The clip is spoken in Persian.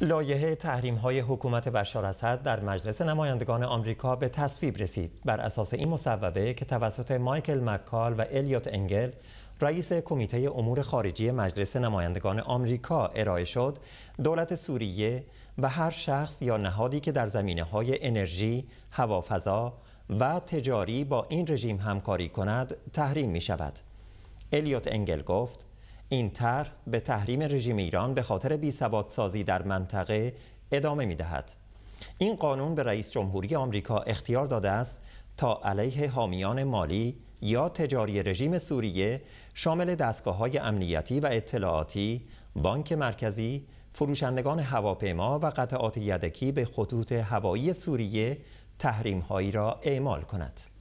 لایحه تحریم های حکومت بشار اسد در مجلس نمایندگان آمریکا به تصویب رسید بر اساس این مصوبه که توسط مایکل مکال و الیوت انگل رئیس کمیته امور خارجی مجلس نمایندگان آمریکا ارائه شد دولت سوریه و هر شخص یا نهادی که در زمینه های انرژی، هوافضا و تجاری با این رژیم همکاری کند تحریم می شود. الیوت انگل گفت این طرح به تحریم رژیم ایران به خاطر بی ثبات سازی در منطقه ادامه می دهد. این قانون به رئیس جمهوری آمریکا اختیار داده است تا علیه حامیان مالی یا تجاری رژیم سوریه شامل دستگاه های امنیتی و اطلاعاتی، بانک مرکزی، فروشندگان هواپیما و قطعات یدکی به خطوط هوایی سوریه تحریم هایی را اعمال کند.